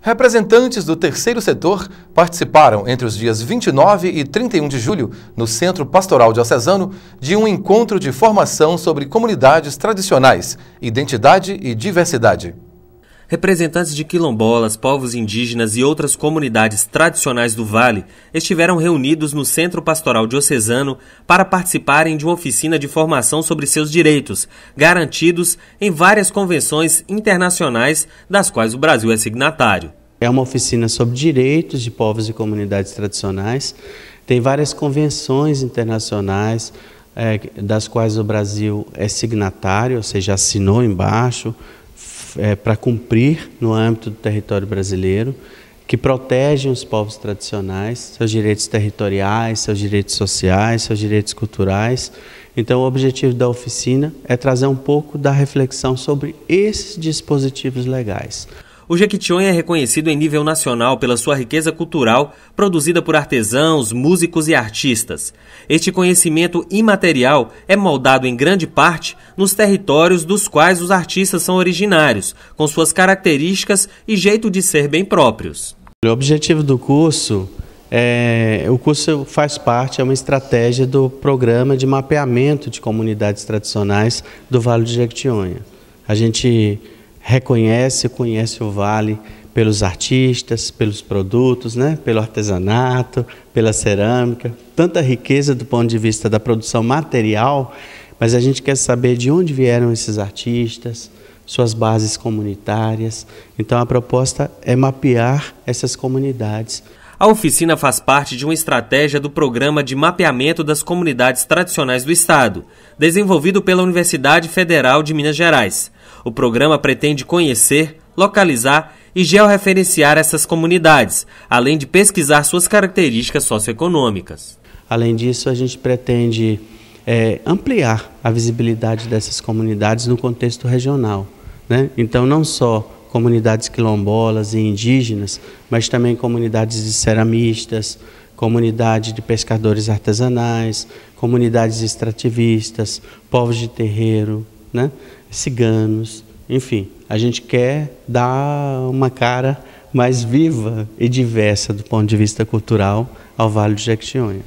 Representantes do terceiro setor participaram entre os dias 29 e 31 de julho, no Centro Pastoral Diocesano, de um encontro de formação sobre comunidades tradicionais, identidade e diversidade representantes de quilombolas, povos indígenas e outras comunidades tradicionais do Vale estiveram reunidos no Centro Pastoral Diocesano para participarem de uma oficina de formação sobre seus direitos, garantidos em várias convenções internacionais das quais o Brasil é signatário. É uma oficina sobre direitos de povos e comunidades tradicionais, tem várias convenções internacionais. É, das quais o Brasil é signatário, ou seja, assinou embaixo, é, para cumprir no âmbito do território brasileiro, que protegem os povos tradicionais, seus direitos territoriais, seus direitos sociais, seus direitos culturais. Então, o objetivo da oficina é trazer um pouco da reflexão sobre esses dispositivos legais o Jequitinhonha é reconhecido em nível nacional pela sua riqueza cultural produzida por artesãos, músicos e artistas. Este conhecimento imaterial é moldado em grande parte nos territórios dos quais os artistas são originários, com suas características e jeito de ser bem próprios. O objetivo do curso é, o curso faz parte, é uma estratégia do programa de mapeamento de comunidades tradicionais do Vale do Jequitinhonha. A gente reconhece, conhece o vale pelos artistas, pelos produtos, né? pelo artesanato, pela cerâmica, tanta riqueza do ponto de vista da produção material, mas a gente quer saber de onde vieram esses artistas, suas bases comunitárias. Então a proposta é mapear essas comunidades. A oficina faz parte de uma estratégia do Programa de Mapeamento das Comunidades Tradicionais do Estado, desenvolvido pela Universidade Federal de Minas Gerais. O programa pretende conhecer, localizar e georreferenciar essas comunidades, além de pesquisar suas características socioeconômicas. Além disso, a gente pretende é, ampliar a visibilidade dessas comunidades no contexto regional. Né? Então, não só comunidades quilombolas e indígenas, mas também comunidades de ceramistas, comunidade de pescadores artesanais, comunidades extrativistas, povos de terreiro, né? ciganos, enfim. A gente quer dar uma cara mais viva e diversa do ponto de vista cultural ao Vale do Jequitinhonha.